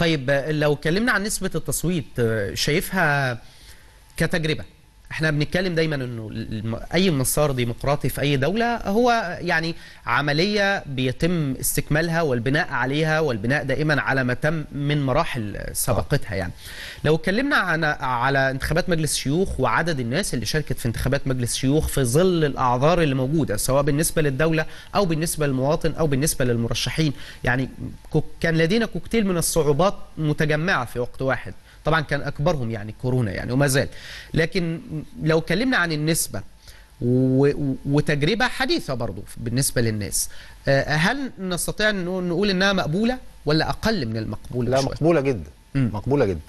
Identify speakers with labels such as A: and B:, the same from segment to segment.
A: طيب لو اتكلمنا عن نسبه التصويت آه، شايفها كتجربه احنا بنتكلم دايما انه اي مسار ديمقراطي في اي دوله هو يعني عمليه بيتم استكمالها والبناء عليها والبناء دائما على ما تم من مراحل سبقتها يعني لو اتكلمنا عن على انتخابات مجلس الشيوخ وعدد الناس اللي شاركت في انتخابات مجلس الشيوخ في ظل الاعذار اللي موجوده سواء بالنسبه للدوله او بالنسبه للمواطن او بالنسبه للمرشحين يعني كان لدينا كوكتيل من الصعوبات متجمعه في وقت واحد طبعا كان أكبرهم يعني كورونا يعني وما زال لكن لو اتكلمنا عن النسبة وتجربة حديثة برضو بالنسبة للناس آه، هل نستطيع أن نقول إنها مقبولة ولا أقل من
B: المقبولة لا مقبولة جدا مقبولة جدا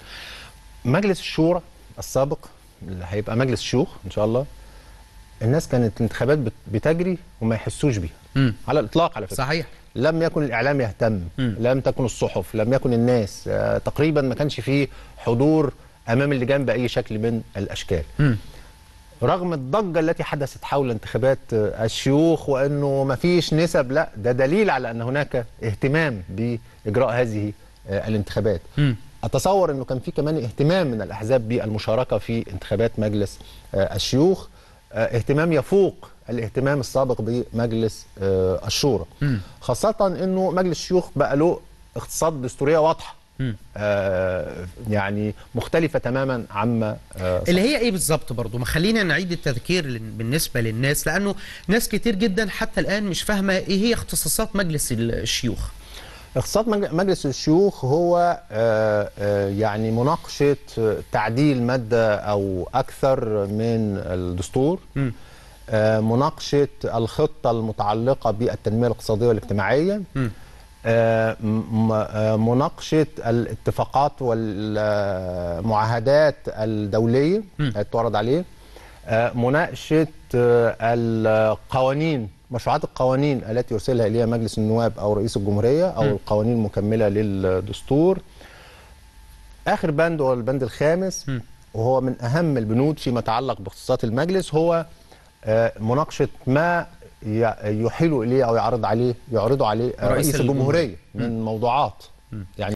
B: مجلس الشورى السابق اللي هيبقى مجلس الشيوخ إن شاء الله الناس كانت الانتخابات بتجري وما يحسوش بيها على الإطلاق على فكرة صحيح لم يكن الاعلام يهتم م. لم تكن الصحف لم يكن الناس آه، تقريبا ما كانش فيه حضور امام اللجان باي شكل من الاشكال م. رغم الضجه التي حدثت حول انتخابات آه، الشيوخ وانه ما فيش نسب لا ده دليل على ان هناك اهتمام باجراء هذه آه، الانتخابات م. اتصور انه كان في كمان اهتمام من الاحزاب بالمشاركه في انتخابات مجلس الشيوخ آه، اهتمام يفوق الاهتمام السابق بمجلس آه، الشورى خاصة أنه مجلس الشيوخ بقى له اقتصاد دستورية واضحة آه، يعني مختلفه تماما عما اللي
A: هي ايه بالظبط برضو ما خلينا نعيد التذكير بالنسبه للناس لانه ناس كتير جدا حتى الان مش فاهمه ايه هي اختصاصات مجلس الشيوخ
B: اقتصاد مجلس الشيوخ هو آه، آه، يعني مناقشه آه، تعديل ماده او اكثر من الدستور مناقشه الخطه المتعلقه بالتنميه الاقتصاديه والاجتماعيه مناقشه الاتفاقات والمعاهدات الدوليه اللي بتعرض عليه آه، مناقشه آه، القوانين مشروعات القوانين التي يرسلها اليها مجلس النواب او رئيس الجمهوريه او م. القوانين المكمله للدستور اخر بند هو البند الخامس م. وهو من اهم البنود فيما يتعلق باختصاصات المجلس هو آه، مناقشه ما يحيل اليه او يعرض عليه يعرض عليه رئيس, رئيس الجمهوريه من موضوعات م. يعني